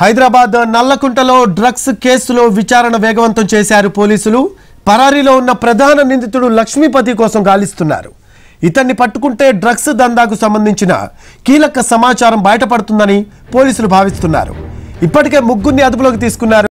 Hyderabad నల్లకుంటలో drugs కేసులో విచారణ వేగవంతం చేశారు పోలీసులు పరారీలో ఉన్న ప్రధాన నిందితుడు లక్ష్మీపతి కోసం గాలిస్తున్నారు ఇతన్ని పట్టుకుంటే డ్రగ్స్ దందాకు సంబంధించిన కీలక సమాచారం బయటపడుతుందని పోలీసులు భావిస్తున్నారు ఇప్పటికే ముగ్గురిని అదుపులోకి తీసుకున్నారు